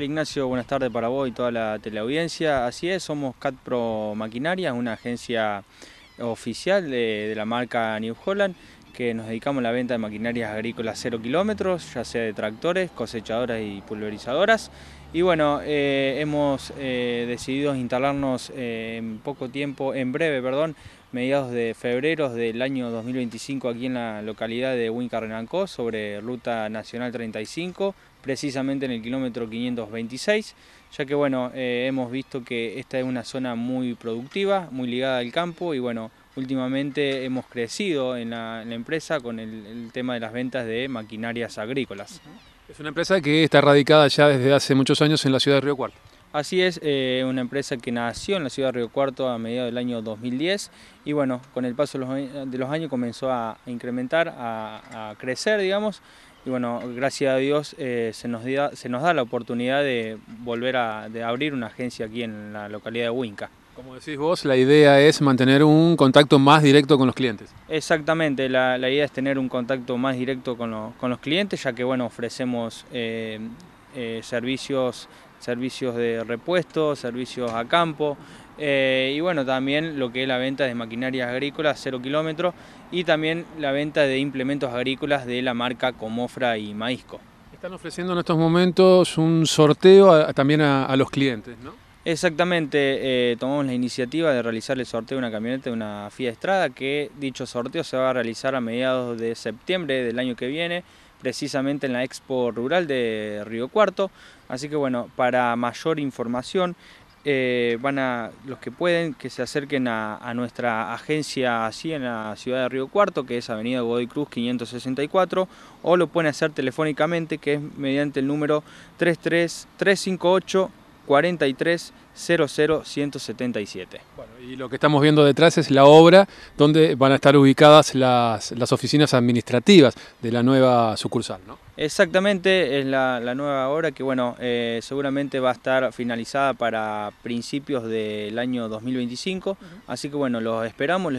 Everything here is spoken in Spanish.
Ignacio, buenas tardes para vos y toda la teleaudiencia. Así es, somos CatPro Maquinaria, una agencia oficial de, la marca New Holland que nos dedicamos a la venta de maquinarias agrícolas 0 kilómetros, ya sea de tractores, cosechadoras y pulverizadoras. Y bueno, eh, hemos eh, decidido instalarnos eh, en poco tiempo, en breve, perdón, mediados de febrero del año 2025 aquí en la localidad de Huinca sobre Ruta Nacional 35, precisamente en el kilómetro 526, ya que bueno, hemos visto que esta es una zona muy productiva, muy ligada al campo y bueno, últimamente hemos crecido en la, empresa con el, tema de las ventas de maquinarias agrícolas. Es una empresa que está radicada ya desde hace muchos años en la ciudad de Río Cuarto. Así es, eh, una empresa que nació en la ciudad de Río Cuarto a mediados del año 2010 y bueno, con el paso de los años comenzó a incrementar, a, crecer, digamos, y bueno, gracias a Dios eh, se, nos da, se nos da la oportunidad de volver a abrir una agencia aquí en la localidad de Huinca. Como decís vos, la idea es mantener un contacto más directo con los clientes. Exactamente, la, idea es tener un contacto más directo con, los clientes, ya que bueno, ofrecemos eh, eh, servicios, servicios de repuesto, servicios a campo, eh, y bueno, también lo que es la venta de maquinarias agrícolas, cero kilómetros, y también la venta de implementos agrícolas de la marca Comofra y Maisco. Están ofreciendo en estos momentos un sorteo también a los clientes, ¿no? Exactamente, eh, tomamos la iniciativa de realizar el sorteo de una camioneta de una FIA Estrada, que dicho sorteo se va a realizar a mediados de septiembre del año que viene, precisamente en la Expo Rural de Río Cuarto. Así que bueno, para mayor información eh, van a los que pueden que se acerquen a, nuestra agencia así en la ciudad de Río Cuarto, que es Avenida Godoy Cruz 564, o lo pueden hacer telefónicamente, que es mediante el número 33358 43 00 177. Bueno, y lo que estamos viendo detrás es la obra donde van a estar ubicadas las, las oficinas administrativas de la nueva sucursal, ¿no? Exactamente, es la, nueva obra que bueno, eh, seguramente va a estar finalizada para principios del año 2025, así que bueno, los esperamos.